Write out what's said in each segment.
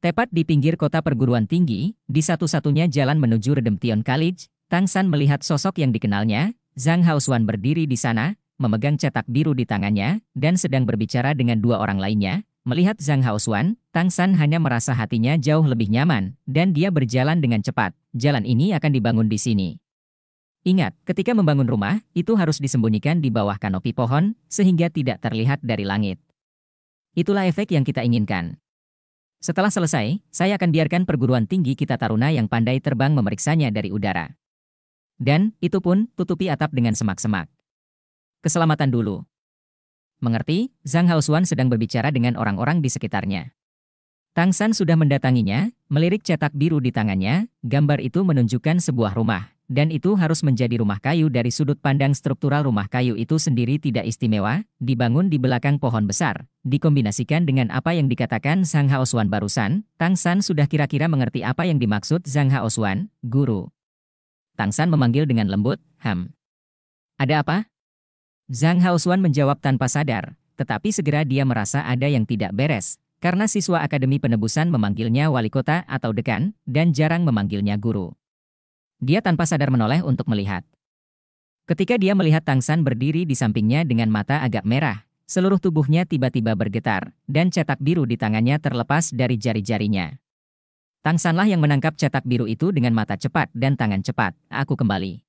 Tepat di pinggir kota perguruan tinggi, di satu-satunya jalan menuju Redemption College, Tang San melihat sosok yang dikenalnya, Zhang Haosuan berdiri di sana, memegang cetak biru di tangannya, dan sedang berbicara dengan dua orang lainnya. Melihat Zhang Haosuan, Tang San hanya merasa hatinya jauh lebih nyaman, dan dia berjalan dengan cepat. Jalan ini akan dibangun di sini. Ingat, ketika membangun rumah, itu harus disembunyikan di bawah kanopi pohon, sehingga tidak terlihat dari langit. Itulah efek yang kita inginkan. Setelah selesai, saya akan biarkan perguruan tinggi kita taruna yang pandai terbang memeriksanya dari udara. Dan, itu pun, tutupi atap dengan semak-semak. Keselamatan dulu. Mengerti, Zhang Haosuan sedang berbicara dengan orang-orang di sekitarnya. Tang San sudah mendatanginya, melirik cetak biru di tangannya, gambar itu menunjukkan sebuah rumah dan itu harus menjadi rumah kayu dari sudut pandang struktural rumah kayu itu sendiri tidak istimewa, dibangun di belakang pohon besar, dikombinasikan dengan apa yang dikatakan Zhang Haosuan barusan, Tang San sudah kira-kira mengerti apa yang dimaksud Zhang Haosuan, guru. Tang San memanggil dengan lembut, Ham. Ada apa? Zhang Haosuan menjawab tanpa sadar, tetapi segera dia merasa ada yang tidak beres, karena siswa Akademi Penebusan memanggilnya wali kota atau dekan, dan jarang memanggilnya guru. Dia tanpa sadar menoleh untuk melihat. Ketika dia melihat Tang San berdiri di sampingnya dengan mata agak merah, seluruh tubuhnya tiba-tiba bergetar, dan cetak biru di tangannya terlepas dari jari-jarinya. Tang Sanlah yang menangkap cetak biru itu dengan mata cepat dan tangan cepat, aku kembali.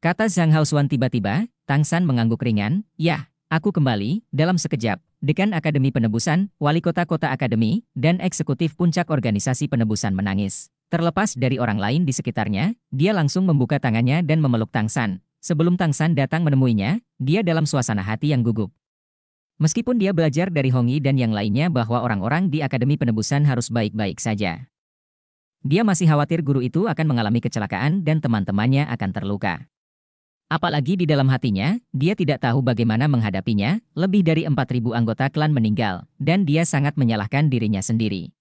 Kata Zhang Haosuan tiba-tiba, Tang San mengangguk ringan, yah, aku kembali, dalam sekejap, dekan Akademi Penebusan, Wali Kota Kota Akademi, dan Eksekutif Puncak Organisasi Penebusan menangis. Terlepas dari orang lain di sekitarnya, dia langsung membuka tangannya dan memeluk Tang San. Sebelum Tang San datang menemuinya, dia dalam suasana hati yang gugup. Meskipun dia belajar dari Hong Yi dan yang lainnya bahwa orang-orang di Akademi Penebusan harus baik-baik saja. Dia masih khawatir guru itu akan mengalami kecelakaan dan teman-temannya akan terluka. Apalagi di dalam hatinya, dia tidak tahu bagaimana menghadapinya, lebih dari 4.000 anggota klan meninggal, dan dia sangat menyalahkan dirinya sendiri.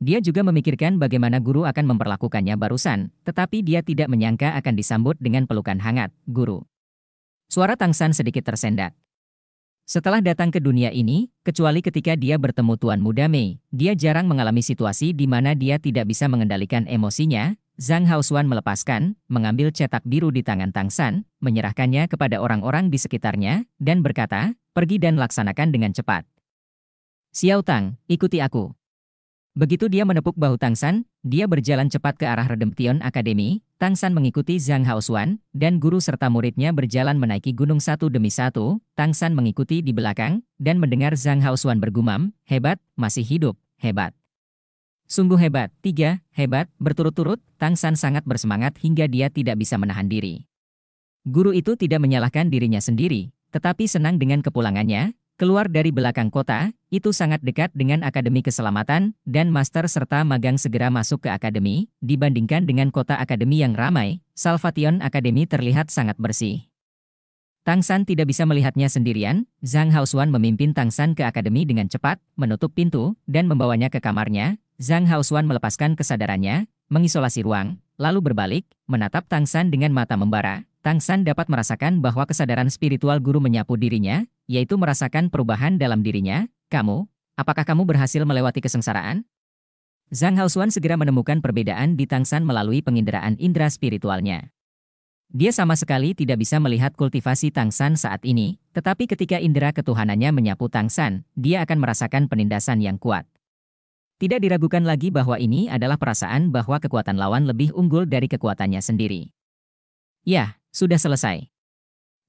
Dia juga memikirkan bagaimana guru akan memperlakukannya barusan, tetapi dia tidak menyangka akan disambut dengan pelukan hangat, guru. Suara Tang San sedikit tersendat. Setelah datang ke dunia ini, kecuali ketika dia bertemu Tuan Muda Mei, dia jarang mengalami situasi di mana dia tidak bisa mengendalikan emosinya. Zhang Haosuan melepaskan, mengambil cetak biru di tangan Tang San, menyerahkannya kepada orang-orang di sekitarnya, dan berkata, pergi dan laksanakan dengan cepat. Xiao Tang, ikuti aku. Begitu dia menepuk bahu Tang San, dia berjalan cepat ke arah Redemption Academy. Tang San mengikuti Zhang Haosuan, dan guru serta muridnya berjalan menaiki gunung satu demi satu. Tang San mengikuti di belakang, dan mendengar Zhang Haosuan bergumam, hebat, masih hidup, hebat. Sungguh hebat, tiga, hebat, berturut-turut, Tang San sangat bersemangat hingga dia tidak bisa menahan diri. Guru itu tidak menyalahkan dirinya sendiri, tetapi senang dengan kepulangannya, Keluar dari belakang kota, itu sangat dekat dengan Akademi Keselamatan, dan master serta magang segera masuk ke Akademi, dibandingkan dengan kota Akademi yang ramai, Salvation Akademi terlihat sangat bersih. Tang San tidak bisa melihatnya sendirian, Zhang Haosuan memimpin Tang San ke Akademi dengan cepat, menutup pintu, dan membawanya ke kamarnya, Zhang Haosuan melepaskan kesadarannya, mengisolasi ruang, lalu berbalik, menatap Tang San dengan mata membara. Tang San dapat merasakan bahwa kesadaran spiritual guru menyapu dirinya, yaitu merasakan perubahan dalam dirinya, kamu, apakah kamu berhasil melewati kesengsaraan? Zhang Haosuan segera menemukan perbedaan di Tang San melalui penginderaan indera spiritualnya. Dia sama sekali tidak bisa melihat kultivasi Tang San saat ini, tetapi ketika indera ketuhanannya menyapu Tang San, dia akan merasakan penindasan yang kuat. Tidak diragukan lagi bahwa ini adalah perasaan bahwa kekuatan lawan lebih unggul dari kekuatannya sendiri. Ya, sudah selesai.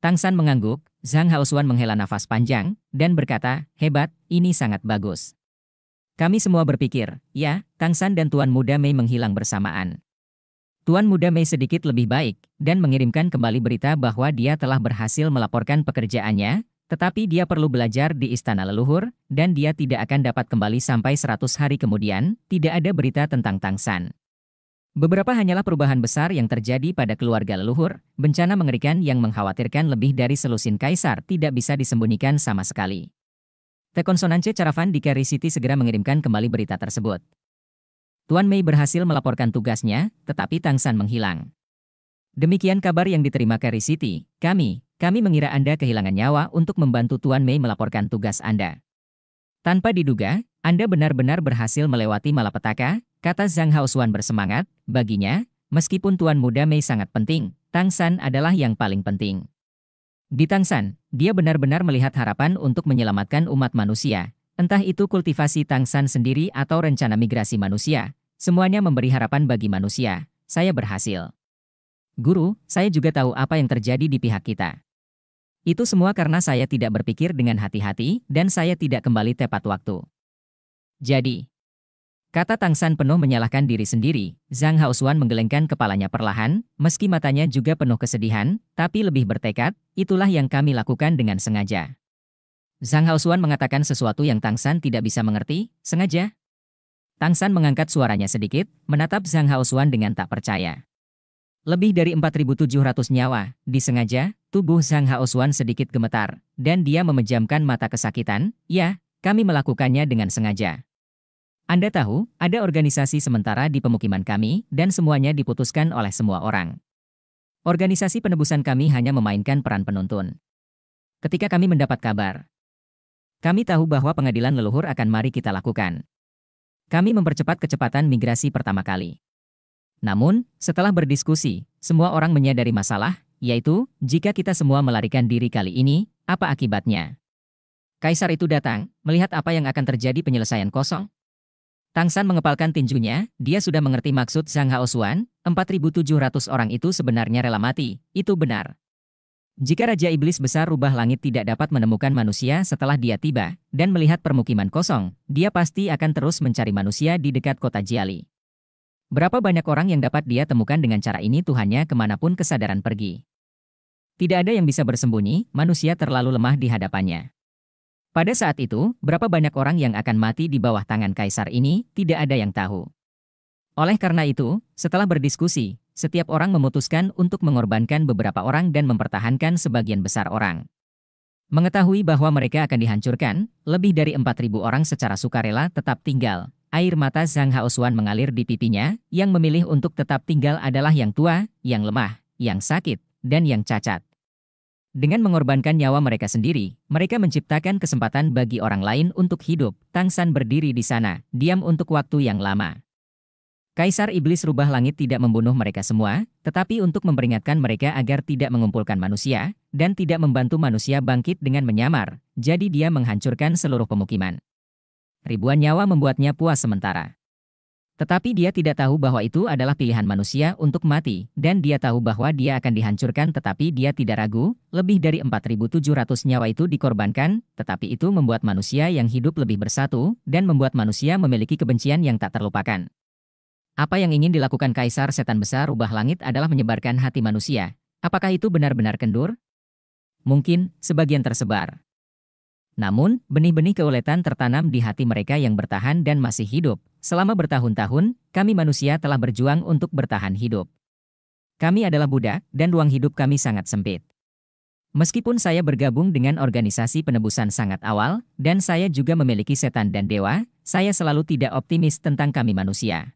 Tang San mengangguk, Zhang Haosuan menghela nafas panjang, dan berkata, hebat, ini sangat bagus. Kami semua berpikir, ya, Tang San dan Tuan Muda Mei menghilang bersamaan. Tuan Muda Mei sedikit lebih baik, dan mengirimkan kembali berita bahwa dia telah berhasil melaporkan pekerjaannya, tetapi dia perlu belajar di istana leluhur, dan dia tidak akan dapat kembali sampai 100 hari kemudian, tidak ada berita tentang Tang San. Beberapa hanyalah perubahan besar yang terjadi pada keluarga leluhur, bencana mengerikan yang mengkhawatirkan lebih dari selusin kaisar tidak bisa disembunyikan sama sekali. Tekonsonance Caravan di Kerry City segera mengirimkan kembali berita tersebut. Tuan Mei berhasil melaporkan tugasnya, tetapi Tang San menghilang. Demikian kabar yang diterima Kerry City, kami, kami mengira Anda kehilangan nyawa untuk membantu Tuan Mei melaporkan tugas Anda. Tanpa diduga, Anda benar-benar berhasil melewati malapetaka, kata Zhang Haosuan bersemangat, Baginya, meskipun Tuan Muda Mei sangat penting, Tang San adalah yang paling penting. Di Tang San, dia benar-benar melihat harapan untuk menyelamatkan umat manusia, entah itu kultivasi Tang San sendiri atau rencana migrasi manusia, semuanya memberi harapan bagi manusia. Saya berhasil. Guru, saya juga tahu apa yang terjadi di pihak kita. Itu semua karena saya tidak berpikir dengan hati-hati dan saya tidak kembali tepat waktu. Jadi, Kata Tang San penuh menyalahkan diri sendiri, Zhang Haosuan menggelengkan kepalanya perlahan, meski matanya juga penuh kesedihan, tapi lebih bertekad, itulah yang kami lakukan dengan sengaja. Zhang Haosuan mengatakan sesuatu yang Tang San tidak bisa mengerti, sengaja. Tang San mengangkat suaranya sedikit, menatap Zhang Haosuan dengan tak percaya. Lebih dari 4.700 nyawa, disengaja, tubuh Zhang Haosuan sedikit gemetar, dan dia memejamkan mata kesakitan, ya, kami melakukannya dengan sengaja. Anda tahu, ada organisasi sementara di pemukiman kami, dan semuanya diputuskan oleh semua orang. Organisasi penebusan kami hanya memainkan peran penuntun. Ketika kami mendapat kabar, kami tahu bahwa pengadilan leluhur akan mari kita lakukan. Kami mempercepat kecepatan migrasi pertama kali. Namun, setelah berdiskusi, semua orang menyadari masalah, yaitu, jika kita semua melarikan diri kali ini, apa akibatnya? Kaisar itu datang, melihat apa yang akan terjadi penyelesaian kosong, Tang San mengepalkan tinjunya, dia sudah mengerti maksud Zhang Haosuan, 4.700 orang itu sebenarnya rela mati, itu benar. Jika Raja Iblis Besar rubah langit tidak dapat menemukan manusia setelah dia tiba, dan melihat permukiman kosong, dia pasti akan terus mencari manusia di dekat kota Jiali. Berapa banyak orang yang dapat dia temukan dengan cara ini Tuhannya kemanapun kesadaran pergi. Tidak ada yang bisa bersembunyi, manusia terlalu lemah di hadapannya. Pada saat itu, berapa banyak orang yang akan mati di bawah tangan kaisar ini, tidak ada yang tahu. Oleh karena itu, setelah berdiskusi, setiap orang memutuskan untuk mengorbankan beberapa orang dan mempertahankan sebagian besar orang. Mengetahui bahwa mereka akan dihancurkan, lebih dari 4.000 orang secara sukarela tetap tinggal. Air mata Zhang Haosuan mengalir di pipinya, yang memilih untuk tetap tinggal adalah yang tua, yang lemah, yang sakit, dan yang cacat. Dengan mengorbankan nyawa mereka sendiri, mereka menciptakan kesempatan bagi orang lain untuk hidup. Tang San berdiri di sana, diam untuk waktu yang lama. Kaisar Iblis Rubah Langit tidak membunuh mereka semua, tetapi untuk memperingatkan mereka agar tidak mengumpulkan manusia, dan tidak membantu manusia bangkit dengan menyamar, jadi dia menghancurkan seluruh pemukiman. Ribuan nyawa membuatnya puas sementara. Tetapi dia tidak tahu bahwa itu adalah pilihan manusia untuk mati, dan dia tahu bahwa dia akan dihancurkan tetapi dia tidak ragu, lebih dari 4.700 nyawa itu dikorbankan, tetapi itu membuat manusia yang hidup lebih bersatu, dan membuat manusia memiliki kebencian yang tak terlupakan. Apa yang ingin dilakukan Kaisar Setan Besar Rubah Langit adalah menyebarkan hati manusia. Apakah itu benar-benar kendur? Mungkin, sebagian tersebar. Namun, benih-benih keuletan tertanam di hati mereka yang bertahan dan masih hidup. Selama bertahun-tahun, kami manusia telah berjuang untuk bertahan hidup. Kami adalah budak, dan ruang hidup kami sangat sempit. Meskipun saya bergabung dengan organisasi penebusan sangat awal, dan saya juga memiliki setan dan dewa, saya selalu tidak optimis tentang kami manusia.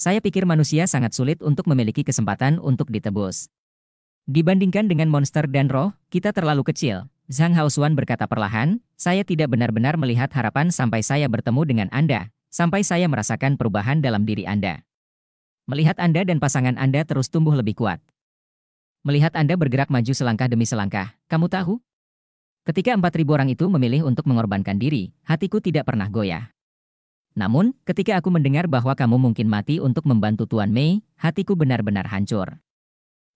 Saya pikir manusia sangat sulit untuk memiliki kesempatan untuk ditebus. Dibandingkan dengan monster dan roh, kita terlalu kecil, Zhang Haosuan berkata perlahan, saya tidak benar-benar melihat harapan sampai saya bertemu dengan Anda, sampai saya merasakan perubahan dalam diri Anda. Melihat Anda dan pasangan Anda terus tumbuh lebih kuat. Melihat Anda bergerak maju selangkah demi selangkah, kamu tahu? Ketika 4.000 orang itu memilih untuk mengorbankan diri, hatiku tidak pernah goyah. Namun, ketika aku mendengar bahwa kamu mungkin mati untuk membantu Tuan Mei, hatiku benar-benar hancur.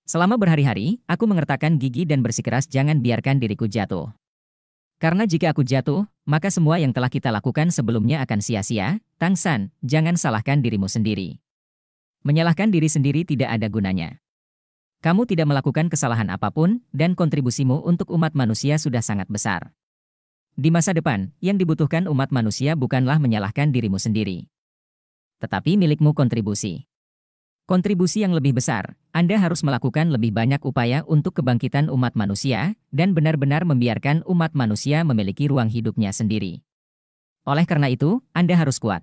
Selama berhari-hari, aku mengertakkan gigi dan bersikeras jangan biarkan diriku jatuh. Karena jika aku jatuh, maka semua yang telah kita lakukan sebelumnya akan sia-sia, Tang San, jangan salahkan dirimu sendiri. Menyalahkan diri sendiri tidak ada gunanya. Kamu tidak melakukan kesalahan apapun, dan kontribusimu untuk umat manusia sudah sangat besar. Di masa depan, yang dibutuhkan umat manusia bukanlah menyalahkan dirimu sendiri. Tetapi milikmu kontribusi. Kontribusi yang lebih besar, Anda harus melakukan lebih banyak upaya untuk kebangkitan umat manusia dan benar-benar membiarkan umat manusia memiliki ruang hidupnya sendiri. Oleh karena itu, Anda harus kuat.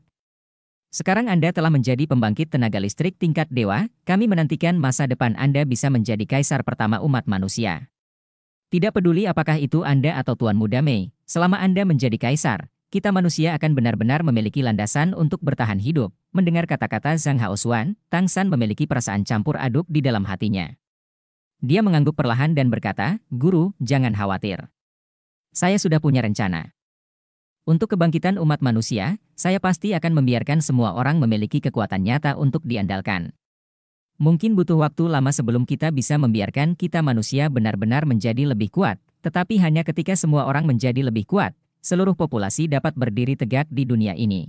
Sekarang Anda telah menjadi pembangkit tenaga listrik tingkat dewa, kami menantikan masa depan Anda bisa menjadi kaisar pertama umat manusia. Tidak peduli apakah itu Anda atau Tuan Muda Mei, selama Anda menjadi kaisar, kita manusia akan benar-benar memiliki landasan untuk bertahan hidup. Mendengar kata-kata Zhang Haosuan, Tang San memiliki perasaan campur aduk di dalam hatinya. Dia mengangguk perlahan dan berkata, Guru, jangan khawatir. Saya sudah punya rencana. Untuk kebangkitan umat manusia, saya pasti akan membiarkan semua orang memiliki kekuatan nyata untuk diandalkan. Mungkin butuh waktu lama sebelum kita bisa membiarkan kita manusia benar-benar menjadi lebih kuat, tetapi hanya ketika semua orang menjadi lebih kuat, seluruh populasi dapat berdiri tegak di dunia ini.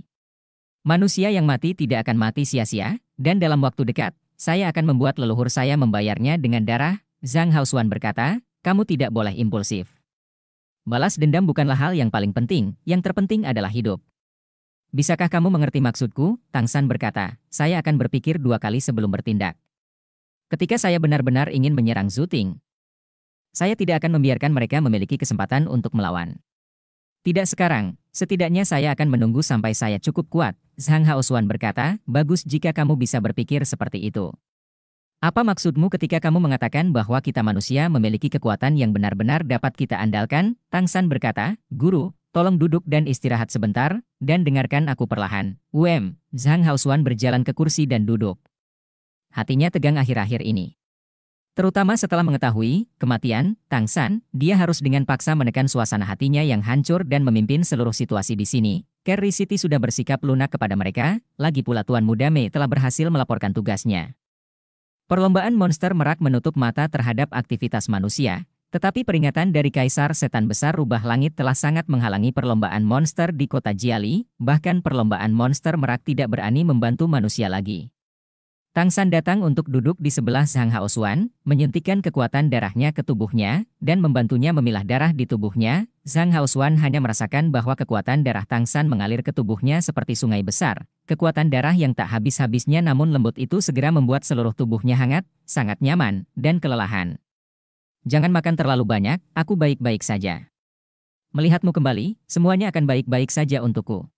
Manusia yang mati tidak akan mati sia-sia, dan dalam waktu dekat, saya akan membuat leluhur saya membayarnya dengan darah, Zhang Haosuan berkata, kamu tidak boleh impulsif. Balas dendam bukanlah hal yang paling penting, yang terpenting adalah hidup. Bisakah kamu mengerti maksudku? Tang San berkata, saya akan berpikir dua kali sebelum bertindak. Ketika saya benar-benar ingin menyerang Zuting, saya tidak akan membiarkan mereka memiliki kesempatan untuk melawan. Tidak sekarang, setidaknya saya akan menunggu sampai saya cukup kuat, Zhang Haosuan berkata, bagus jika kamu bisa berpikir seperti itu. Apa maksudmu ketika kamu mengatakan bahwa kita manusia memiliki kekuatan yang benar-benar dapat kita andalkan? Tang San berkata, Guru, tolong duduk dan istirahat sebentar, dan dengarkan aku perlahan. Um, Zhang Haosuan berjalan ke kursi dan duduk. Hatinya tegang akhir-akhir ini. Terutama setelah mengetahui kematian Tang San, dia harus dengan paksa menekan suasana hatinya yang hancur dan memimpin seluruh situasi di sini. Kerry City sudah bersikap lunak kepada mereka, lagi pula Tuan Muda Mei telah berhasil melaporkan tugasnya. Perlombaan monster merak menutup mata terhadap aktivitas manusia, tetapi peringatan dari Kaisar Setan Besar Rubah Langit telah sangat menghalangi perlombaan monster di kota Jiali, bahkan perlombaan monster merak tidak berani membantu manusia lagi. Tang San datang untuk duduk di sebelah Zhang Haosuan, menyuntikkan kekuatan darahnya ke tubuhnya, dan membantunya memilah darah di tubuhnya. Zhang Haosuan hanya merasakan bahwa kekuatan darah Tang San mengalir ke tubuhnya seperti sungai besar. Kekuatan darah yang tak habis-habisnya namun lembut itu segera membuat seluruh tubuhnya hangat, sangat nyaman, dan kelelahan. Jangan makan terlalu banyak, aku baik-baik saja. Melihatmu kembali, semuanya akan baik-baik saja untukku.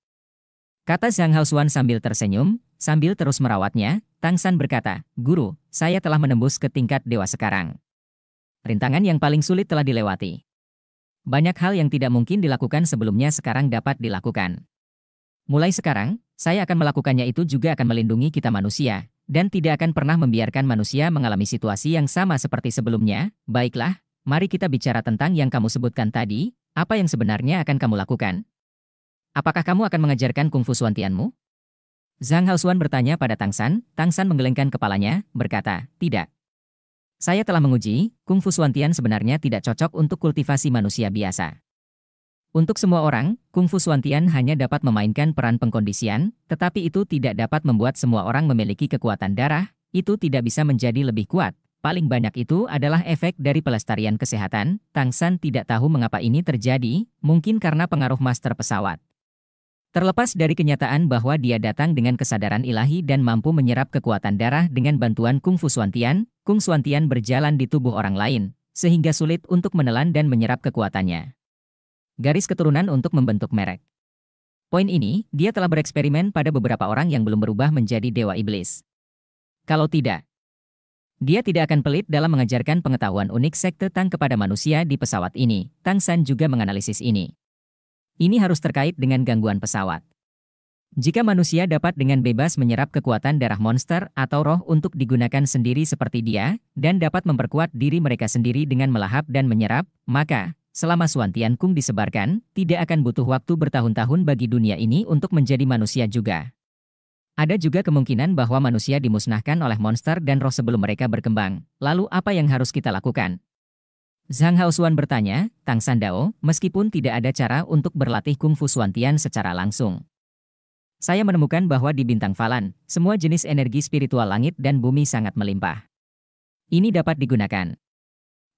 Kata Zhang Haosuan sambil tersenyum, sambil terus merawatnya, Tang San berkata, Guru, saya telah menembus ke tingkat dewa sekarang. Rintangan yang paling sulit telah dilewati. Banyak hal yang tidak mungkin dilakukan sebelumnya sekarang dapat dilakukan. Mulai sekarang, saya akan melakukannya itu juga akan melindungi kita manusia, dan tidak akan pernah membiarkan manusia mengalami situasi yang sama seperti sebelumnya. Baiklah, mari kita bicara tentang yang kamu sebutkan tadi, apa yang sebenarnya akan kamu lakukan. Apakah kamu akan mengejarkan kungfu suantianmu? Zhang Haosuan bertanya pada Tang San, Tang San menggelengkan kepalanya, berkata, tidak. Saya telah menguji, Kung Fu Suantian sebenarnya tidak cocok untuk kultivasi manusia biasa. Untuk semua orang, Kung Fu Suantian hanya dapat memainkan peran pengkondisian, tetapi itu tidak dapat membuat semua orang memiliki kekuatan darah, itu tidak bisa menjadi lebih kuat. Paling banyak itu adalah efek dari pelestarian kesehatan, Tang San tidak tahu mengapa ini terjadi, mungkin karena pengaruh master pesawat. Terlepas dari kenyataan bahwa dia datang dengan kesadaran ilahi dan mampu menyerap kekuatan darah dengan bantuan Kung Fu Suantian, Kung Suantian berjalan di tubuh orang lain, sehingga sulit untuk menelan dan menyerap kekuatannya. Garis keturunan untuk membentuk merek. Poin ini, dia telah bereksperimen pada beberapa orang yang belum berubah menjadi dewa iblis. Kalau tidak, dia tidak akan pelit dalam mengajarkan pengetahuan unik sekte Tang kepada manusia di pesawat ini. Tang San juga menganalisis ini. Ini harus terkait dengan gangguan pesawat. Jika manusia dapat dengan bebas menyerap kekuatan darah monster atau roh untuk digunakan sendiri seperti dia, dan dapat memperkuat diri mereka sendiri dengan melahap dan menyerap, maka, selama Suan Tian Kung disebarkan, tidak akan butuh waktu bertahun-tahun bagi dunia ini untuk menjadi manusia juga. Ada juga kemungkinan bahwa manusia dimusnahkan oleh monster dan roh sebelum mereka berkembang. Lalu apa yang harus kita lakukan? Zhang Haosuan bertanya, Tang San Dao, meskipun tidak ada cara untuk berlatih kungfu Suantian secara langsung. Saya menemukan bahwa di bintang Falan, semua jenis energi spiritual langit dan bumi sangat melimpah. Ini dapat digunakan.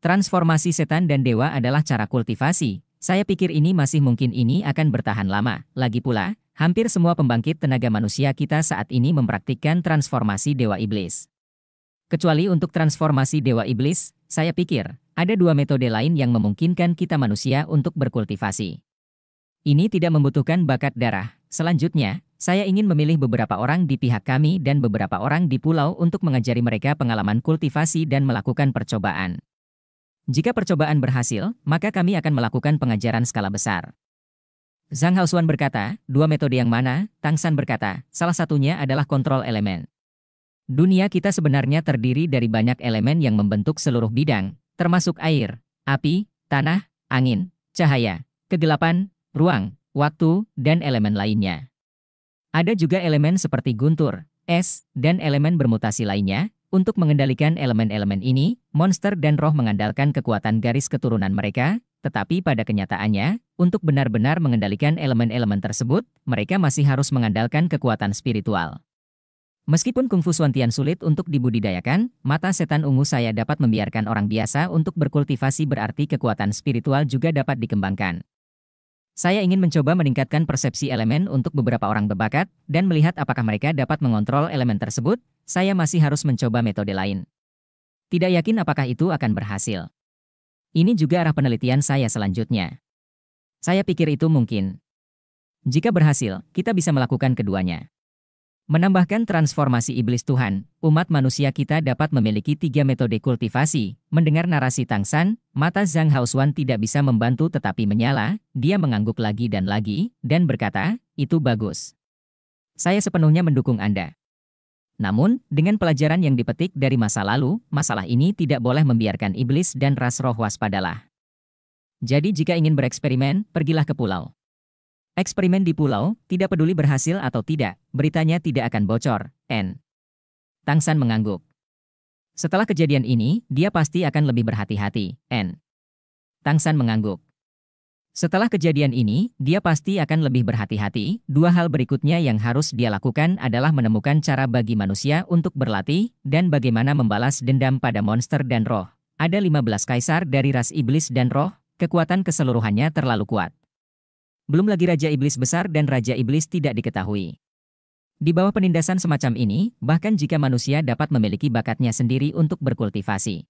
Transformasi setan dan dewa adalah cara kultivasi. Saya pikir ini masih mungkin ini akan bertahan lama. Lagi pula, hampir semua pembangkit tenaga manusia kita saat ini mempraktikkan transformasi dewa iblis. Kecuali untuk transformasi Dewa Iblis, saya pikir, ada dua metode lain yang memungkinkan kita manusia untuk berkultivasi. Ini tidak membutuhkan bakat darah. Selanjutnya, saya ingin memilih beberapa orang di pihak kami dan beberapa orang di pulau untuk mengajari mereka pengalaman kultivasi dan melakukan percobaan. Jika percobaan berhasil, maka kami akan melakukan pengajaran skala besar. Zhang Haosuan berkata, dua metode yang mana? Tang San berkata, salah satunya adalah kontrol elemen. Dunia kita sebenarnya terdiri dari banyak elemen yang membentuk seluruh bidang, termasuk air, api, tanah, angin, cahaya, kegelapan, ruang, waktu, dan elemen lainnya. Ada juga elemen seperti guntur, es, dan elemen bermutasi lainnya. Untuk mengendalikan elemen-elemen ini, monster dan roh mengandalkan kekuatan garis keturunan mereka, tetapi pada kenyataannya, untuk benar-benar mengendalikan elemen-elemen tersebut, mereka masih harus mengandalkan kekuatan spiritual. Meskipun kungfu Suantian sulit untuk dibudidayakan, mata setan ungu saya dapat membiarkan orang biasa untuk berkultivasi berarti kekuatan spiritual juga dapat dikembangkan. Saya ingin mencoba meningkatkan persepsi elemen untuk beberapa orang berbakat dan melihat apakah mereka dapat mengontrol elemen tersebut, saya masih harus mencoba metode lain. Tidak yakin apakah itu akan berhasil. Ini juga arah penelitian saya selanjutnya. Saya pikir itu mungkin. Jika berhasil, kita bisa melakukan keduanya. Menambahkan transformasi iblis Tuhan, umat manusia kita dapat memiliki tiga metode kultivasi. Mendengar narasi Tang San, mata Zhang Haosuan tidak bisa membantu tetapi menyala, dia mengangguk lagi dan lagi, dan berkata, itu bagus. Saya sepenuhnya mendukung Anda. Namun, dengan pelajaran yang dipetik dari masa lalu, masalah ini tidak boleh membiarkan iblis dan ras roh waspadalah. Jadi jika ingin bereksperimen, pergilah ke pulau. Eksperimen di pulau, tidak peduli berhasil atau tidak, beritanya tidak akan bocor, N. Tangsan mengangguk. Setelah kejadian ini, dia pasti akan lebih berhati-hati, N. Tangsan mengangguk. Setelah kejadian ini, dia pasti akan lebih berhati-hati. Dua hal berikutnya yang harus dia lakukan adalah menemukan cara bagi manusia untuk berlatih, dan bagaimana membalas dendam pada monster dan roh. Ada 15 kaisar dari ras iblis dan roh, kekuatan keseluruhannya terlalu kuat belum lagi Raja Iblis besar dan Raja Iblis tidak diketahui. Di bawah penindasan semacam ini, bahkan jika manusia dapat memiliki bakatnya sendiri untuk berkultivasi.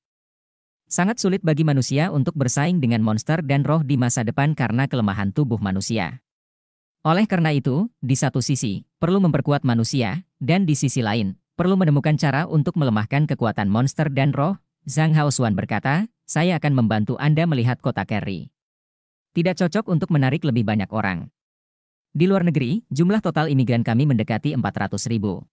Sangat sulit bagi manusia untuk bersaing dengan monster dan roh di masa depan karena kelemahan tubuh manusia. Oleh karena itu, di satu sisi, perlu memperkuat manusia, dan di sisi lain, perlu menemukan cara untuk melemahkan kekuatan monster dan roh, Zhang Haosuan berkata, saya akan membantu Anda melihat kota Kerry tidak cocok untuk menarik lebih banyak orang. Di luar negeri, jumlah total imigran kami mendekati 400 ribu.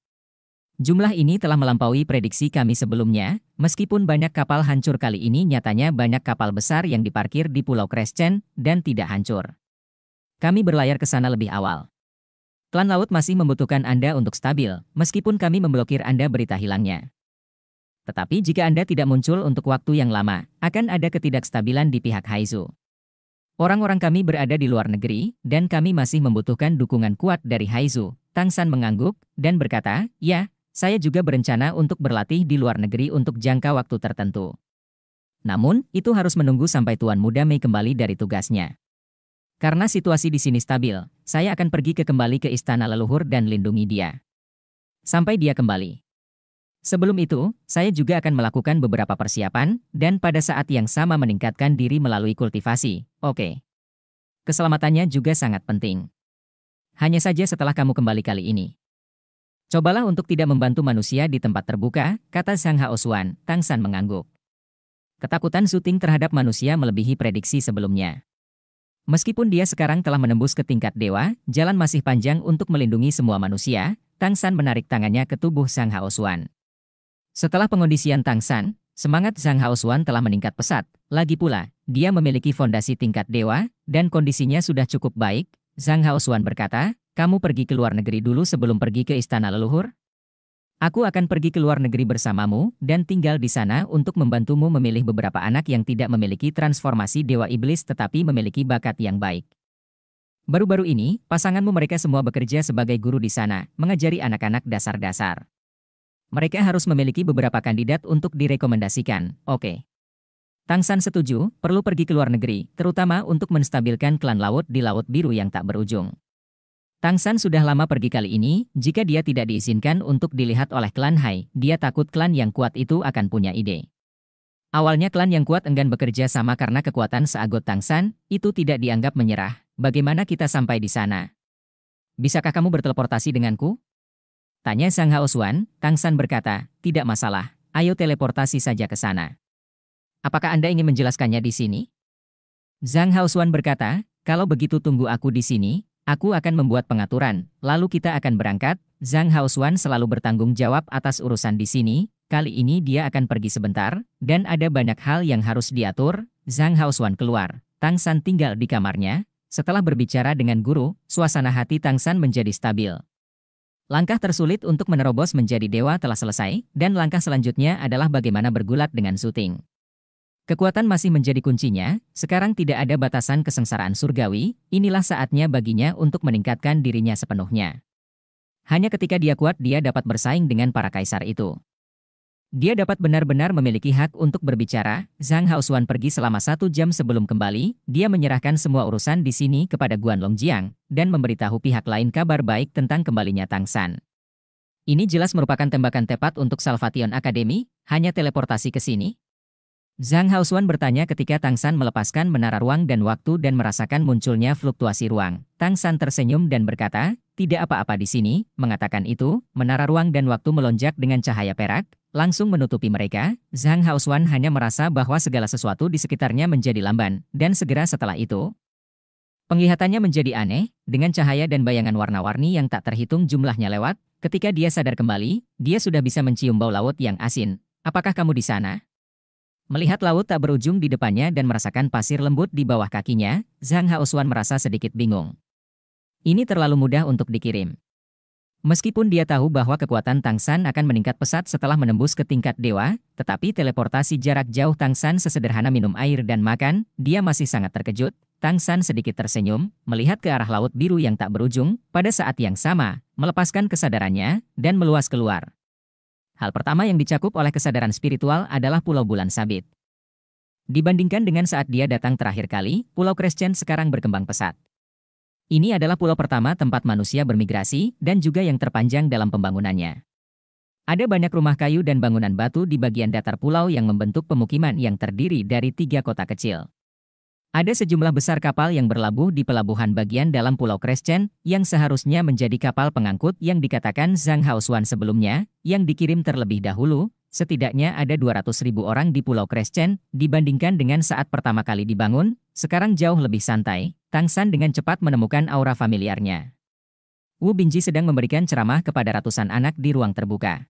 Jumlah ini telah melampaui prediksi kami sebelumnya, meskipun banyak kapal hancur kali ini nyatanya banyak kapal besar yang diparkir di Pulau Crescent dan tidak hancur. Kami berlayar ke sana lebih awal. Klan laut masih membutuhkan Anda untuk stabil, meskipun kami memblokir Anda berita hilangnya. Tetapi jika Anda tidak muncul untuk waktu yang lama, akan ada ketidakstabilan di pihak Haizu. Orang-orang kami berada di luar negeri, dan kami masih membutuhkan dukungan kuat dari Haizu. Tang San mengangguk, dan berkata, ya, saya juga berencana untuk berlatih di luar negeri untuk jangka waktu tertentu. Namun, itu harus menunggu sampai Tuan Muda Mei kembali dari tugasnya. Karena situasi di sini stabil, saya akan pergi ke kembali ke istana leluhur dan lindungi dia. Sampai dia kembali. Sebelum itu, saya juga akan melakukan beberapa persiapan, dan pada saat yang sama meningkatkan diri melalui kultivasi. Oke. Keselamatannya juga sangat penting. Hanya saja setelah kamu kembali kali ini. Cobalah untuk tidak membantu manusia di tempat terbuka, kata Sang Haosuan. Tang San mengangguk. Ketakutan syuting terhadap manusia melebihi prediksi sebelumnya. Meskipun dia sekarang telah menembus ke tingkat dewa, jalan masih panjang untuk melindungi semua manusia, Tang San menarik tangannya ke tubuh Sang Haosuan. Setelah pengondisian Tang San, semangat Zhang Haosuan telah meningkat pesat. Lagi pula, dia memiliki fondasi tingkat dewa, dan kondisinya sudah cukup baik. Zhang Haosuan berkata, kamu pergi ke luar negeri dulu sebelum pergi ke istana leluhur? Aku akan pergi ke luar negeri bersamamu dan tinggal di sana untuk membantumu memilih beberapa anak yang tidak memiliki transformasi dewa iblis tetapi memiliki bakat yang baik. Baru-baru ini, pasanganmu mereka semua bekerja sebagai guru di sana, mengajari anak-anak dasar-dasar. Mereka harus memiliki beberapa kandidat untuk direkomendasikan, oke. Tang San setuju, perlu pergi ke luar negeri, terutama untuk menstabilkan klan laut di Laut Biru yang tak berujung. Tang San sudah lama pergi kali ini, jika dia tidak diizinkan untuk dilihat oleh klan Hai, dia takut klan yang kuat itu akan punya ide. Awalnya klan yang kuat enggan bekerja sama karena kekuatan seagot Tang San, itu tidak dianggap menyerah, bagaimana kita sampai di sana? Bisakah kamu berteleportasi denganku? Tanya Sang Haosuan, Tang San berkata, tidak masalah, ayo teleportasi saja ke sana. Apakah Anda ingin menjelaskannya di sini? Zhang Haosuan berkata, kalau begitu tunggu aku di sini, aku akan membuat pengaturan, lalu kita akan berangkat. Zhang Haosuan selalu bertanggung jawab atas urusan di sini, kali ini dia akan pergi sebentar, dan ada banyak hal yang harus diatur. Zhang Haosuan keluar, Tang San tinggal di kamarnya. Setelah berbicara dengan guru, suasana hati Tang San menjadi stabil. Langkah tersulit untuk menerobos menjadi dewa telah selesai, dan langkah selanjutnya adalah bagaimana bergulat dengan syuting. Kekuatan masih menjadi kuncinya, sekarang tidak ada batasan kesengsaraan surgawi, inilah saatnya baginya untuk meningkatkan dirinya sepenuhnya. Hanya ketika dia kuat dia dapat bersaing dengan para kaisar itu. Dia dapat benar-benar memiliki hak untuk berbicara. Zhang Haosuan pergi selama satu jam sebelum kembali. Dia menyerahkan semua urusan di sini kepada Guan Longjiang dan memberitahu pihak lain kabar baik tentang kembalinya Tang San. Ini jelas merupakan tembakan tepat untuk Salvation Academy, hanya teleportasi ke sini. Zhang Haosuan bertanya ketika Tang San melepaskan menara ruang dan waktu dan merasakan munculnya fluktuasi ruang. Tang San tersenyum dan berkata, tidak apa-apa di sini, mengatakan itu, menara ruang dan waktu melonjak dengan cahaya perak, langsung menutupi mereka, Zhang Haoxuan hanya merasa bahwa segala sesuatu di sekitarnya menjadi lamban, dan segera setelah itu, penglihatannya menjadi aneh, dengan cahaya dan bayangan warna-warni yang tak terhitung jumlahnya lewat, ketika dia sadar kembali, dia sudah bisa mencium bau laut yang asin. Apakah kamu di sana? Melihat laut tak berujung di depannya dan merasakan pasir lembut di bawah kakinya, Zhang Haoxuan merasa sedikit bingung. Ini terlalu mudah untuk dikirim. Meskipun dia tahu bahwa kekuatan Tang San akan meningkat pesat setelah menembus ke tingkat dewa, tetapi teleportasi jarak jauh Tang San sesederhana minum air dan makan, dia masih sangat terkejut. Tang San sedikit tersenyum, melihat ke arah laut biru yang tak berujung, pada saat yang sama, melepaskan kesadarannya, dan meluas keluar. Hal pertama yang dicakup oleh kesadaran spiritual adalah Pulau Bulan Sabit. Dibandingkan dengan saat dia datang terakhir kali, Pulau Crescent sekarang berkembang pesat. Ini adalah pulau pertama tempat manusia bermigrasi dan juga yang terpanjang dalam pembangunannya. Ada banyak rumah kayu dan bangunan batu di bagian datar pulau yang membentuk pemukiman yang terdiri dari tiga kota kecil. Ada sejumlah besar kapal yang berlabuh di pelabuhan bagian dalam Pulau Crescent, yang seharusnya menjadi kapal pengangkut yang dikatakan Zhang Haosuan sebelumnya, yang dikirim terlebih dahulu, setidaknya ada 200 ribu orang di Pulau Crescent, dibandingkan dengan saat pertama kali dibangun, sekarang jauh lebih santai, Tang San dengan cepat menemukan aura familiarnya. Wu Binji sedang memberikan ceramah kepada ratusan anak di ruang terbuka.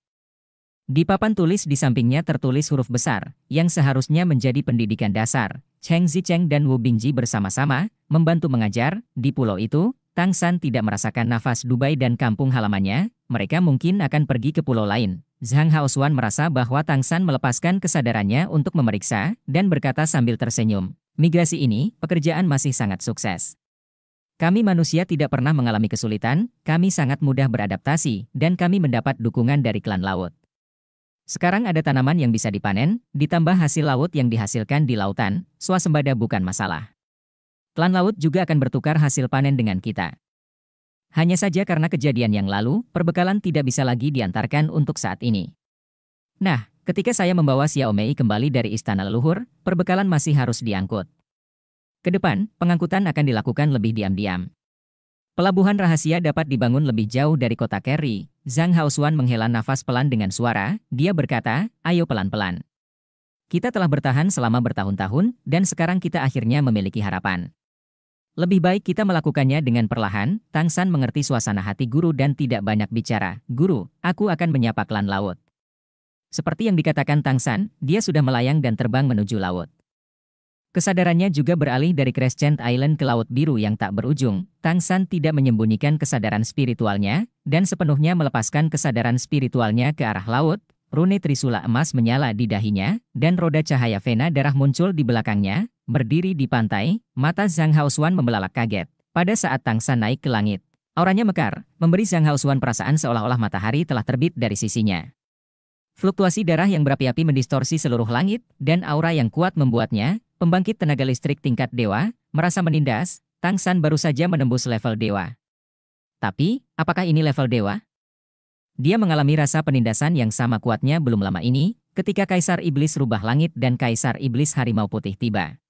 Di papan tulis di sampingnya tertulis huruf besar, yang seharusnya menjadi pendidikan dasar. Cheng Zicheng dan Wu Binji bersama-sama, membantu mengajar, di pulau itu, Tang San tidak merasakan nafas Dubai dan kampung halamannya, mereka mungkin akan pergi ke pulau lain, Zhang Haosuan merasa bahwa Tang San melepaskan kesadarannya untuk memeriksa dan berkata sambil tersenyum, migrasi ini, pekerjaan masih sangat sukses. Kami manusia tidak pernah mengalami kesulitan, kami sangat mudah beradaptasi, dan kami mendapat dukungan dari klan laut. Sekarang ada tanaman yang bisa dipanen, ditambah hasil laut yang dihasilkan di lautan, swasembada bukan masalah. Klan laut juga akan bertukar hasil panen dengan kita. Hanya saja karena kejadian yang lalu, perbekalan tidak bisa lagi diantarkan untuk saat ini. Nah, ketika saya membawa Xiaomei kembali dari istana leluhur, perbekalan masih harus diangkut. Kedepan, pengangkutan akan dilakukan lebih diam-diam. Pelabuhan rahasia dapat dibangun lebih jauh dari kota Kerry. Zhang Haosuan menghela nafas pelan dengan suara, dia berkata, ayo pelan-pelan. Kita telah bertahan selama bertahun-tahun, dan sekarang kita akhirnya memiliki harapan. Lebih baik kita melakukannya dengan perlahan, Tang San mengerti suasana hati guru dan tidak banyak bicara. Guru, aku akan menyapa klan laut. Seperti yang dikatakan Tang San, dia sudah melayang dan terbang menuju laut. Kesadarannya juga beralih dari Crescent Island ke Laut Biru yang tak berujung. Tang San tidak menyembunyikan kesadaran spiritualnya, dan sepenuhnya melepaskan kesadaran spiritualnya ke arah laut. Rune Trisula emas menyala di dahinya, dan roda cahaya Vena darah muncul di belakangnya, Berdiri di pantai, mata Zhang Haosuan membelalak kaget. Pada saat Tang San naik ke langit, auranya mekar, memberi Zhang Haosuan perasaan seolah-olah matahari telah terbit dari sisinya. Fluktuasi darah yang berapi-api mendistorsi seluruh langit, dan aura yang kuat membuatnya, pembangkit tenaga listrik tingkat dewa, merasa menindas, Tang San baru saja menembus level dewa. Tapi, apakah ini level dewa? Dia mengalami rasa penindasan yang sama kuatnya belum lama ini, ketika Kaisar Iblis rubah langit dan Kaisar Iblis Harimau Putih tiba.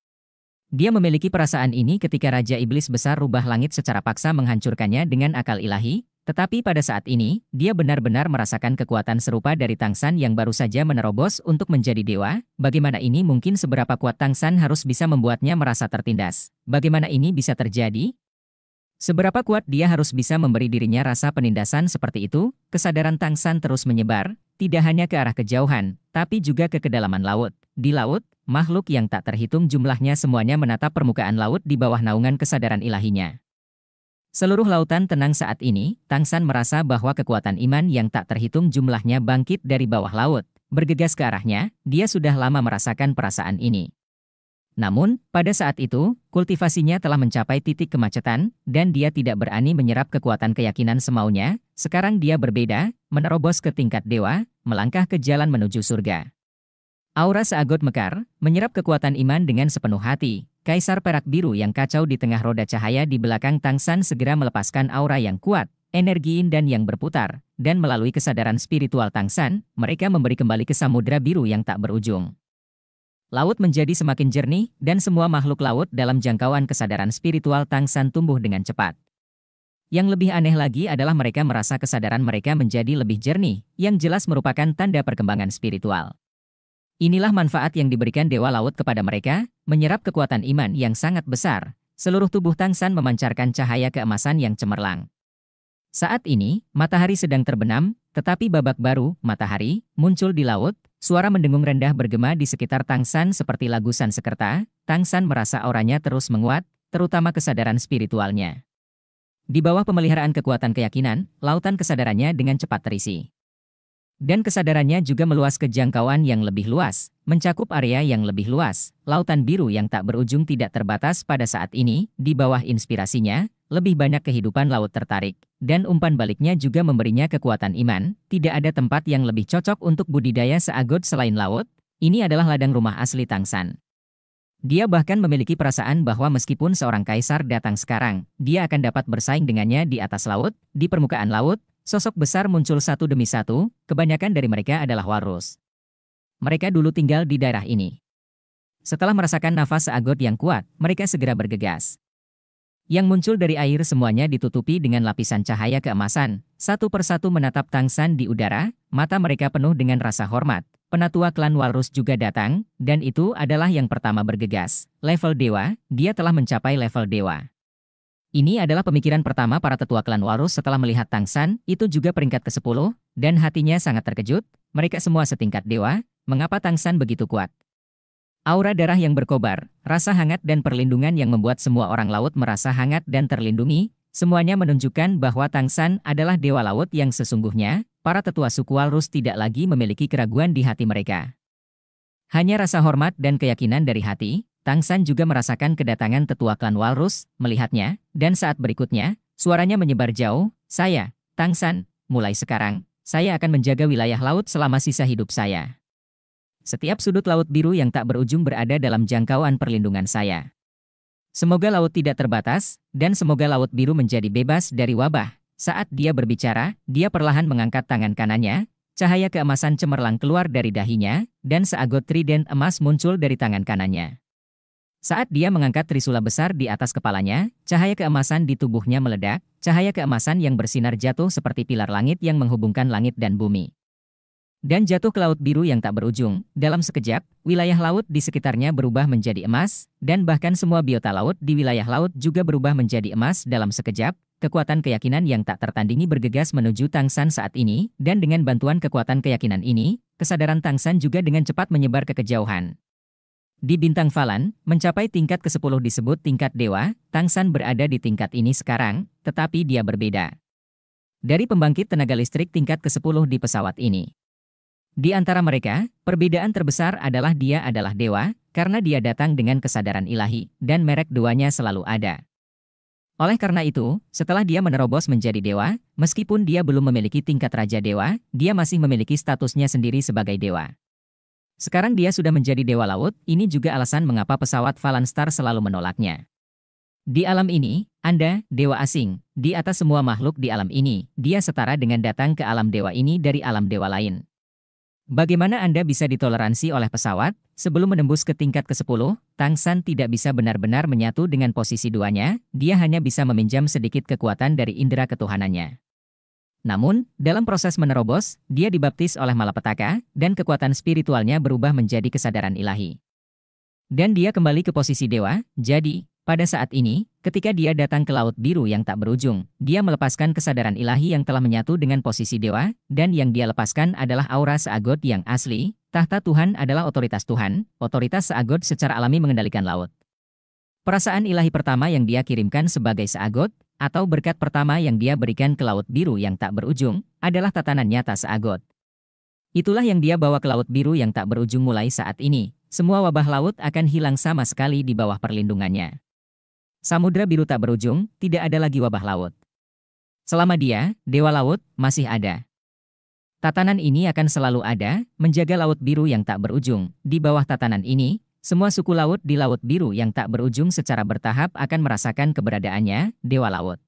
Dia memiliki perasaan ini ketika Raja Iblis Besar rubah langit secara paksa menghancurkannya dengan akal ilahi, tetapi pada saat ini, dia benar-benar merasakan kekuatan serupa dari Tang San yang baru saja menerobos untuk menjadi dewa. Bagaimana ini mungkin seberapa kuat Tang San harus bisa membuatnya merasa tertindas? Bagaimana ini bisa terjadi? Seberapa kuat dia harus bisa memberi dirinya rasa penindasan seperti itu, kesadaran Tang San terus menyebar, tidak hanya ke arah kejauhan, tapi juga ke kedalaman laut. Di laut, makhluk yang tak terhitung jumlahnya semuanya menatap permukaan laut di bawah naungan kesadaran ilahinya. Seluruh lautan tenang saat ini, Tang San merasa bahwa kekuatan iman yang tak terhitung jumlahnya bangkit dari bawah laut. Bergegas ke arahnya, dia sudah lama merasakan perasaan ini. Namun, pada saat itu, kultivasinya telah mencapai titik kemacetan, dan dia tidak berani menyerap kekuatan keyakinan semaunya. Sekarang dia berbeda, menerobos ke tingkat dewa, melangkah ke jalan menuju surga. Aura Seagot Mekar, menyerap kekuatan iman dengan sepenuh hati. Kaisar Perak Biru yang kacau di tengah roda cahaya di belakang Tang San segera melepaskan aura yang kuat, energi dan yang berputar, dan melalui kesadaran spiritual Tang San, mereka memberi kembali ke samudera biru yang tak berujung. Laut menjadi semakin jernih, dan semua makhluk laut dalam jangkauan kesadaran spiritual Tang San tumbuh dengan cepat. Yang lebih aneh lagi adalah mereka merasa kesadaran mereka menjadi lebih jernih, yang jelas merupakan tanda perkembangan spiritual. Inilah manfaat yang diberikan Dewa Laut kepada mereka, menyerap kekuatan iman yang sangat besar, seluruh tubuh Tang San memancarkan cahaya keemasan yang cemerlang. Saat ini, matahari sedang terbenam, tetapi babak baru, matahari, muncul di laut, Suara mendengung rendah bergema di sekitar Tangsan seperti lagu Tang Tangsan merasa auranya terus menguat, terutama kesadaran spiritualnya. Di bawah pemeliharaan kekuatan keyakinan, lautan kesadarannya dengan cepat terisi. Dan kesadarannya juga meluas ke jangkauan yang lebih luas, mencakup area yang lebih luas. Lautan biru yang tak berujung tidak terbatas pada saat ini, di bawah inspirasinya, lebih banyak kehidupan laut tertarik, dan umpan baliknya juga memberinya kekuatan iman, tidak ada tempat yang lebih cocok untuk budidaya seagot selain laut, ini adalah ladang rumah asli Tang San. Dia bahkan memiliki perasaan bahwa meskipun seorang kaisar datang sekarang, dia akan dapat bersaing dengannya di atas laut, di permukaan laut, sosok besar muncul satu demi satu, kebanyakan dari mereka adalah warus. Mereka dulu tinggal di daerah ini. Setelah merasakan nafas seagot yang kuat, mereka segera bergegas yang muncul dari air semuanya ditutupi dengan lapisan cahaya keemasan. Satu persatu menatap Tang San di udara, mata mereka penuh dengan rasa hormat. Penatua klan Walrus juga datang, dan itu adalah yang pertama bergegas. Level Dewa, dia telah mencapai level Dewa. Ini adalah pemikiran pertama para tetua klan Walrus setelah melihat Tang San. itu juga peringkat ke-10, dan hatinya sangat terkejut, mereka semua setingkat dewa, mengapa Tang San begitu kuat? Aura darah yang berkobar, rasa hangat dan perlindungan yang membuat semua orang laut merasa hangat dan terlindungi, semuanya menunjukkan bahwa Tang San adalah dewa laut yang sesungguhnya, para tetua suku Walrus tidak lagi memiliki keraguan di hati mereka. Hanya rasa hormat dan keyakinan dari hati, Tang San juga merasakan kedatangan tetua klan Walrus, melihatnya, dan saat berikutnya, suaranya menyebar jauh, saya, Tang San, mulai sekarang, saya akan menjaga wilayah laut selama sisa hidup saya. Setiap sudut laut biru yang tak berujung berada dalam jangkauan perlindungan saya. Semoga laut tidak terbatas, dan semoga laut biru menjadi bebas dari wabah. Saat dia berbicara, dia perlahan mengangkat tangan kanannya, cahaya keemasan cemerlang keluar dari dahinya, dan seagot trident emas muncul dari tangan kanannya. Saat dia mengangkat trisula besar di atas kepalanya, cahaya keemasan di tubuhnya meledak, cahaya keemasan yang bersinar jatuh seperti pilar langit yang menghubungkan langit dan bumi dan jatuh ke Laut Biru yang tak berujung. Dalam sekejap, wilayah laut di sekitarnya berubah menjadi emas, dan bahkan semua biota laut di wilayah laut juga berubah menjadi emas dalam sekejap. Kekuatan keyakinan yang tak tertandingi bergegas menuju Tang San saat ini, dan dengan bantuan kekuatan keyakinan ini, kesadaran Tang San juga dengan cepat menyebar ke kejauhan. Di bintang Falan, mencapai tingkat ke-10 disebut tingkat dewa, Tang San berada di tingkat ini sekarang, tetapi dia berbeda. Dari pembangkit tenaga listrik tingkat ke-10 di pesawat ini. Di antara mereka, perbedaan terbesar adalah dia adalah dewa, karena dia datang dengan kesadaran ilahi, dan merek duanya selalu ada. Oleh karena itu, setelah dia menerobos menjadi dewa, meskipun dia belum memiliki tingkat raja dewa, dia masih memiliki statusnya sendiri sebagai dewa. Sekarang dia sudah menjadi dewa laut, ini juga alasan mengapa pesawat Valanstar selalu menolaknya. Di alam ini, Anda, dewa asing, di atas semua makhluk di alam ini, dia setara dengan datang ke alam dewa ini dari alam dewa lain. Bagaimana Anda bisa ditoleransi oleh pesawat? Sebelum menembus ke tingkat ke-10, Tang San tidak bisa benar-benar menyatu dengan posisi duanya, dia hanya bisa meminjam sedikit kekuatan dari indera ketuhanannya. Namun, dalam proses menerobos, dia dibaptis oleh malapetaka, dan kekuatan spiritualnya berubah menjadi kesadaran ilahi. Dan dia kembali ke posisi dewa, jadi, pada saat ini, ketika dia datang ke Laut Biru yang tak berujung, dia melepaskan kesadaran ilahi yang telah menyatu dengan posisi dewa, dan yang dia lepaskan adalah aura Seagot yang asli, tahta Tuhan adalah otoritas Tuhan, otoritas Seagot secara alami mengendalikan laut. Perasaan ilahi pertama yang dia kirimkan sebagai Seagot, atau berkat pertama yang dia berikan ke Laut Biru yang tak berujung, adalah tatanan nyata Seagot. Itulah yang dia bawa ke Laut Biru yang tak berujung mulai saat ini. Semua wabah laut akan hilang sama sekali di bawah perlindungannya samudra biru tak berujung, tidak ada lagi wabah laut. Selama dia, dewa laut, masih ada. Tatanan ini akan selalu ada, menjaga laut biru yang tak berujung. Di bawah tatanan ini, semua suku laut di Laut Biru yang tak berujung secara bertahap akan merasakan keberadaannya, Dewa Laut.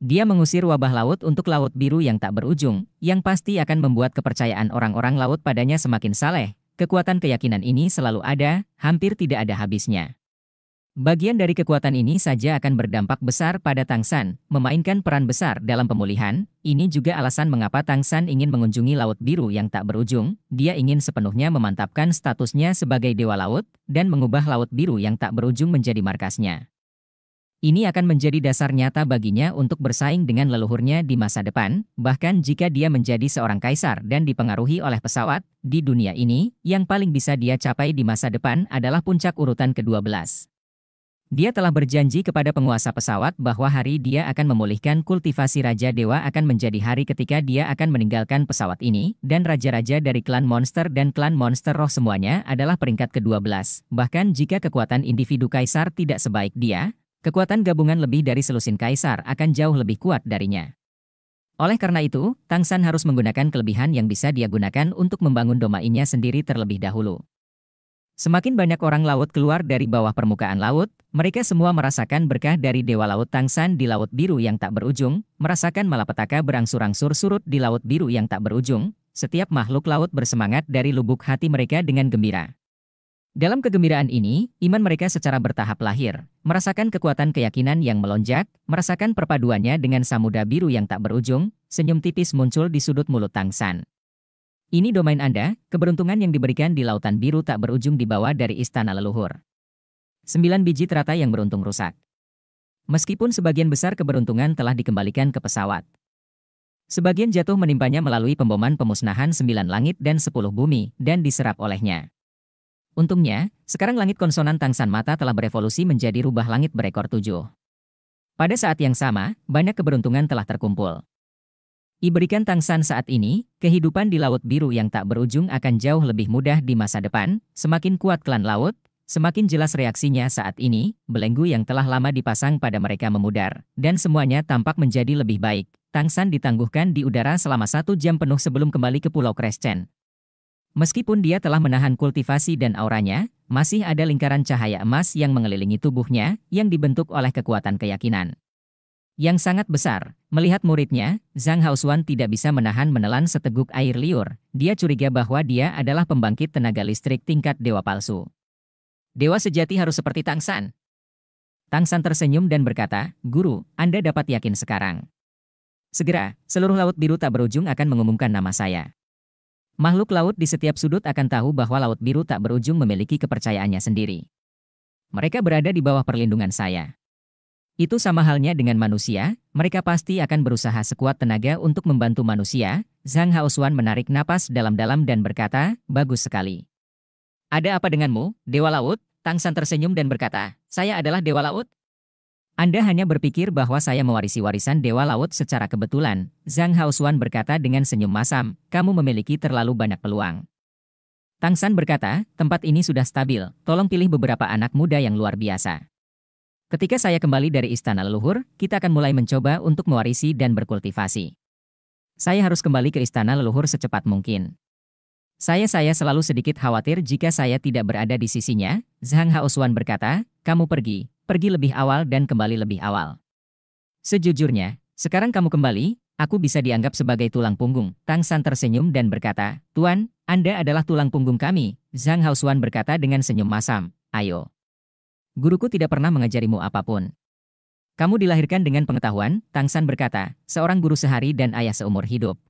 Dia mengusir wabah laut untuk Laut Biru yang tak berujung, yang pasti akan membuat kepercayaan orang-orang laut padanya semakin saleh. Kekuatan keyakinan ini selalu ada, hampir tidak ada habisnya. Bagian dari kekuatan ini saja akan berdampak besar pada Tang San, memainkan peran besar dalam pemulihan. Ini juga alasan mengapa Tang San ingin mengunjungi Laut Biru yang tak berujung. Dia ingin sepenuhnya memantapkan statusnya sebagai dewa laut dan mengubah Laut Biru yang tak berujung menjadi markasnya. Ini akan menjadi dasar nyata baginya untuk bersaing dengan leluhurnya di masa depan, bahkan jika dia menjadi seorang kaisar dan dipengaruhi oleh pesawat, di dunia ini, yang paling bisa dia capai di masa depan adalah puncak urutan ke-12. Dia telah berjanji kepada penguasa pesawat bahwa hari dia akan memulihkan kultivasi Raja Dewa akan menjadi hari ketika dia akan meninggalkan pesawat ini, dan raja-raja dari klan monster dan klan monster roh semuanya adalah peringkat ke-12. Bahkan jika kekuatan individu kaisar tidak sebaik dia, kekuatan gabungan lebih dari selusin kaisar akan jauh lebih kuat darinya. Oleh karena itu, Tang San harus menggunakan kelebihan yang bisa dia gunakan untuk membangun domainya sendiri terlebih dahulu. Semakin banyak orang laut keluar dari bawah permukaan laut, mereka semua merasakan berkah dari Dewa Laut Tang San di Laut Biru yang tak berujung, merasakan malapetaka berangsur-angsur surut di Laut Biru yang tak berujung, setiap makhluk laut bersemangat dari lubuk hati mereka dengan gembira. Dalam kegembiraan ini, iman mereka secara bertahap lahir, merasakan kekuatan keyakinan yang melonjak, merasakan perpaduannya dengan samudra biru yang tak berujung, senyum tipis muncul di sudut mulut Tang San. Ini domain Anda, keberuntungan yang diberikan di Lautan Biru tak berujung di bawah dari Istana Leluhur. 9 biji teratai yang beruntung rusak. Meskipun sebagian besar keberuntungan telah dikembalikan ke pesawat. Sebagian jatuh menimpanya melalui pemboman pemusnahan 9 langit dan 10 bumi, dan diserap olehnya. Untungnya, sekarang langit konsonan tangsan mata telah berevolusi menjadi rubah langit berekor tujuh. Pada saat yang sama, banyak keberuntungan telah terkumpul. Iberikan tangsan saat ini, kehidupan di Laut Biru yang tak berujung akan jauh lebih mudah di masa depan, semakin kuat klan laut, semakin jelas reaksinya saat ini, belenggu yang telah lama dipasang pada mereka memudar, dan semuanya tampak menjadi lebih baik. Tangsan ditangguhkan di udara selama satu jam penuh sebelum kembali ke Pulau Crescent. Meskipun dia telah menahan kultivasi dan auranya, masih ada lingkaran cahaya emas yang mengelilingi tubuhnya, yang dibentuk oleh kekuatan keyakinan yang sangat besar. Melihat muridnya, Zhang Haosuan tidak bisa menahan menelan seteguk air liur. Dia curiga bahwa dia adalah pembangkit tenaga listrik tingkat dewa palsu. Dewa sejati harus seperti Tang San. Tang San tersenyum dan berkata, Guru, Anda dapat yakin sekarang. Segera, seluruh Laut Biru tak berujung akan mengumumkan nama saya. Makhluk laut di setiap sudut akan tahu bahwa Laut Biru tak berujung memiliki kepercayaannya sendiri. Mereka berada di bawah perlindungan saya. Itu sama halnya dengan manusia, mereka pasti akan berusaha sekuat tenaga untuk membantu manusia. Zhang Haosuan menarik napas dalam-dalam dan berkata, bagus sekali. Ada apa denganmu, Dewa Laut? Tang San tersenyum dan berkata, saya adalah Dewa Laut. Anda hanya berpikir bahwa saya mewarisi warisan Dewa Laut secara kebetulan. Zhang Haosuan berkata dengan senyum masam, kamu memiliki terlalu banyak peluang. Tang San berkata, tempat ini sudah stabil, tolong pilih beberapa anak muda yang luar biasa. Ketika saya kembali dari istana leluhur, kita akan mulai mencoba untuk mewarisi dan berkultivasi. Saya harus kembali ke istana leluhur secepat mungkin. Saya-saya selalu sedikit khawatir jika saya tidak berada di sisinya, Zhang Haosuan berkata, kamu pergi, pergi lebih awal dan kembali lebih awal. Sejujurnya, sekarang kamu kembali, aku bisa dianggap sebagai tulang punggung. Tang San tersenyum dan berkata, Tuan, Anda adalah tulang punggung kami. Zhang Haosuan berkata dengan senyum masam, ayo, guruku tidak pernah mengajarimu apapun. Kamu dilahirkan dengan pengetahuan, Tang San berkata, seorang guru sehari dan ayah seumur hidup.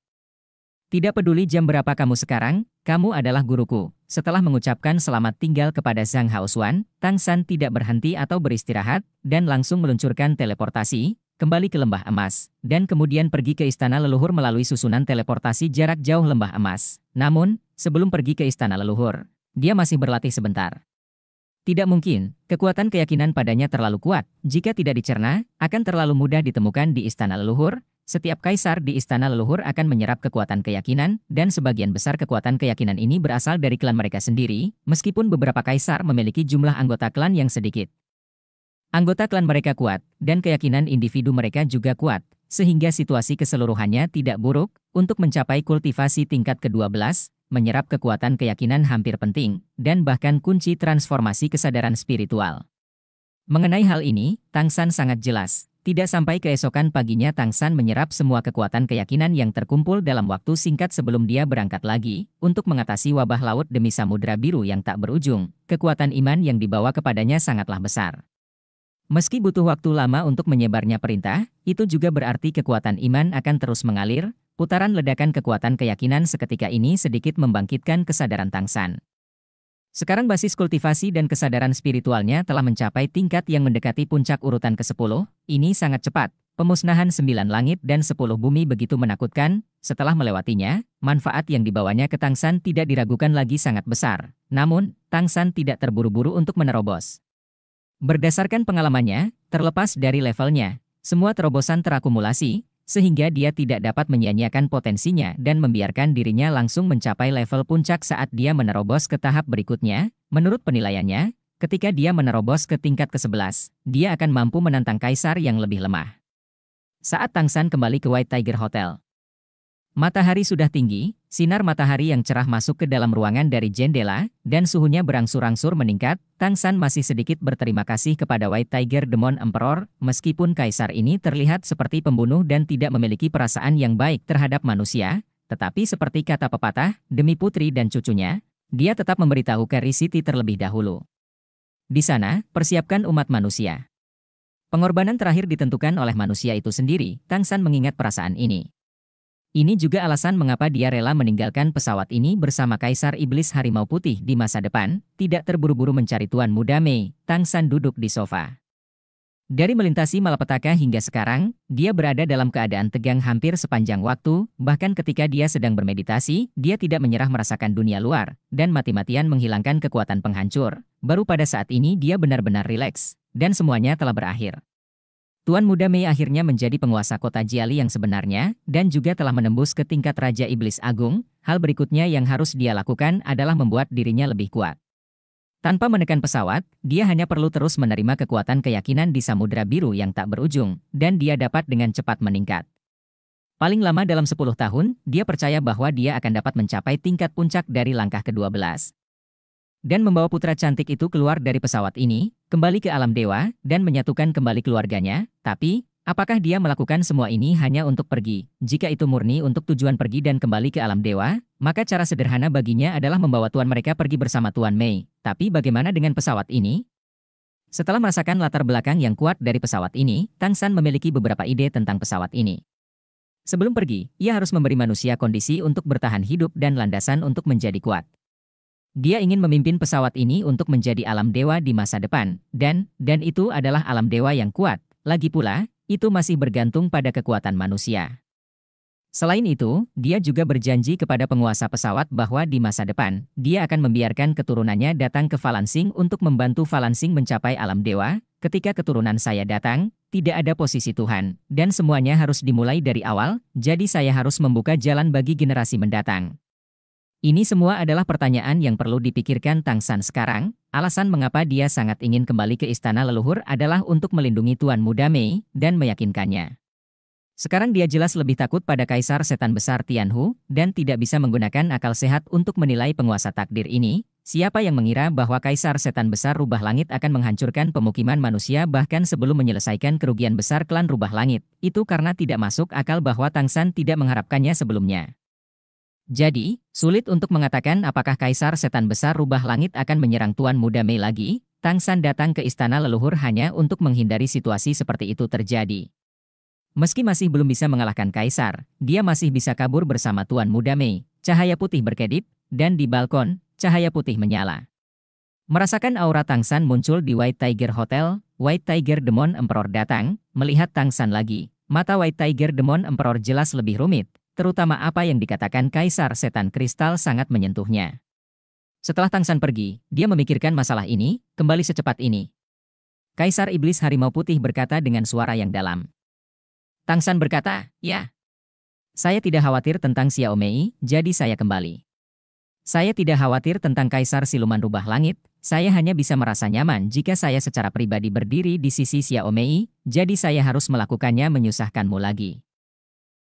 Tidak peduli jam berapa kamu sekarang, kamu adalah guruku. Setelah mengucapkan selamat tinggal kepada Zhang Haosuan, Tang San tidak berhenti atau beristirahat, dan langsung meluncurkan teleportasi, kembali ke Lembah Emas, dan kemudian pergi ke Istana Leluhur melalui susunan teleportasi jarak jauh Lembah Emas. Namun, sebelum pergi ke Istana Leluhur, dia masih berlatih sebentar. Tidak mungkin, kekuatan keyakinan padanya terlalu kuat. Jika tidak dicerna, akan terlalu mudah ditemukan di istana leluhur. Setiap kaisar di istana leluhur akan menyerap kekuatan keyakinan, dan sebagian besar kekuatan keyakinan ini berasal dari klan mereka sendiri, meskipun beberapa kaisar memiliki jumlah anggota klan yang sedikit. Anggota klan mereka kuat, dan keyakinan individu mereka juga kuat, sehingga situasi keseluruhannya tidak buruk. Untuk mencapai kultivasi tingkat ke-12, menyerap kekuatan keyakinan hampir penting, dan bahkan kunci transformasi kesadaran spiritual. Mengenai hal ini, Tang San sangat jelas. Tidak sampai keesokan paginya Tang San menyerap semua kekuatan keyakinan yang terkumpul dalam waktu singkat sebelum dia berangkat lagi untuk mengatasi wabah laut demi samudera biru yang tak berujung. Kekuatan iman yang dibawa kepadanya sangatlah besar. Meski butuh waktu lama untuk menyebarnya perintah, itu juga berarti kekuatan iman akan terus mengalir, Putaran ledakan kekuatan keyakinan seketika ini sedikit membangkitkan kesadaran Tang San. Sekarang basis kultivasi dan kesadaran spiritualnya telah mencapai tingkat yang mendekati puncak urutan ke-10, ini sangat cepat. Pemusnahan sembilan langit dan sepuluh bumi begitu menakutkan, setelah melewatinya, manfaat yang dibawanya ke Tang San tidak diragukan lagi sangat besar. Namun, Tang San tidak terburu-buru untuk menerobos. Berdasarkan pengalamannya, terlepas dari levelnya, semua terobosan terakumulasi, sehingga dia tidak dapat menyia-nyiakan potensinya dan membiarkan dirinya langsung mencapai level puncak saat dia menerobos ke tahap berikutnya. Menurut penilaiannya, ketika dia menerobos ke tingkat ke-11, dia akan mampu menantang kaisar yang lebih lemah. Saat Tang San kembali ke White Tiger Hotel, matahari sudah tinggi, Sinar matahari yang cerah masuk ke dalam ruangan dari jendela, dan suhunya berangsur-angsur meningkat, Tang San masih sedikit berterima kasih kepada White Tiger Demon Emperor, meskipun kaisar ini terlihat seperti pembunuh dan tidak memiliki perasaan yang baik terhadap manusia, tetapi seperti kata pepatah, demi putri dan cucunya, dia tetap memberitahu Kerry City terlebih dahulu. Di sana, persiapkan umat manusia. Pengorbanan terakhir ditentukan oleh manusia itu sendiri, Tang San mengingat perasaan ini. Ini juga alasan mengapa dia rela meninggalkan pesawat ini bersama Kaisar Iblis Harimau Putih di masa depan, tidak terburu-buru mencari Tuan Muda Mei, Tang San duduk di sofa. Dari melintasi malapetaka hingga sekarang, dia berada dalam keadaan tegang hampir sepanjang waktu, bahkan ketika dia sedang bermeditasi, dia tidak menyerah merasakan dunia luar, dan mati-matian menghilangkan kekuatan penghancur. Baru pada saat ini dia benar-benar rileks, dan semuanya telah berakhir. Tuan Muda Mei akhirnya menjadi penguasa kota Jiali yang sebenarnya, dan juga telah menembus ke tingkat Raja Iblis Agung, hal berikutnya yang harus dia lakukan adalah membuat dirinya lebih kuat. Tanpa menekan pesawat, dia hanya perlu terus menerima kekuatan keyakinan di Samudra Biru yang tak berujung, dan dia dapat dengan cepat meningkat. Paling lama dalam 10 tahun, dia percaya bahwa dia akan dapat mencapai tingkat puncak dari langkah ke-12 dan membawa putra cantik itu keluar dari pesawat ini, kembali ke alam dewa, dan menyatukan kembali keluarganya, tapi, apakah dia melakukan semua ini hanya untuk pergi? Jika itu murni untuk tujuan pergi dan kembali ke alam dewa, maka cara sederhana baginya adalah membawa tuan mereka pergi bersama Tuan Mei. Tapi bagaimana dengan pesawat ini? Setelah merasakan latar belakang yang kuat dari pesawat ini, Tang San memiliki beberapa ide tentang pesawat ini. Sebelum pergi, ia harus memberi manusia kondisi untuk bertahan hidup dan landasan untuk menjadi kuat. Dia ingin memimpin pesawat ini untuk menjadi alam dewa di masa depan, dan, dan itu adalah alam dewa yang kuat. Lagi pula, itu masih bergantung pada kekuatan manusia. Selain itu, dia juga berjanji kepada penguasa pesawat bahwa di masa depan, dia akan membiarkan keturunannya datang ke Falansing untuk membantu Falansing mencapai alam dewa. Ketika keturunan saya datang, tidak ada posisi Tuhan, dan semuanya harus dimulai dari awal, jadi saya harus membuka jalan bagi generasi mendatang. Ini semua adalah pertanyaan yang perlu dipikirkan Tang San sekarang. Alasan mengapa dia sangat ingin kembali ke istana leluhur adalah untuk melindungi Tuan Muda Mei dan meyakinkannya. Sekarang dia jelas lebih takut pada Kaisar Setan Besar Tianhu dan tidak bisa menggunakan akal sehat untuk menilai penguasa takdir ini. Siapa yang mengira bahwa Kaisar Setan Besar Rubah Langit akan menghancurkan pemukiman manusia bahkan sebelum menyelesaikan kerugian besar klan Rubah Langit? Itu karena tidak masuk akal bahwa Tang San tidak mengharapkannya sebelumnya. Jadi, Sulit untuk mengatakan apakah kaisar setan besar rubah langit akan menyerang Tuan Muda Mei lagi, Tang San datang ke istana leluhur hanya untuk menghindari situasi seperti itu terjadi. Meski masih belum bisa mengalahkan kaisar, dia masih bisa kabur bersama Tuan Muda Mei, cahaya putih berkedip, dan di balkon, cahaya putih menyala. Merasakan aura Tang San muncul di White Tiger Hotel, White Tiger Demon Emperor datang, melihat Tang San lagi. Mata White Tiger Demon Emperor jelas lebih rumit, terutama apa yang dikatakan Kaisar Setan Kristal sangat menyentuhnya. Setelah Tang San pergi, dia memikirkan masalah ini, kembali secepat ini. Kaisar Iblis Harimau Putih berkata dengan suara yang dalam. Tang San berkata, ya. Saya tidak khawatir tentang Xiao Mei, jadi saya kembali. Saya tidak khawatir tentang Kaisar Siluman Rubah Langit, saya hanya bisa merasa nyaman jika saya secara pribadi berdiri di sisi Xiao Mei, jadi saya harus melakukannya menyusahkanmu lagi.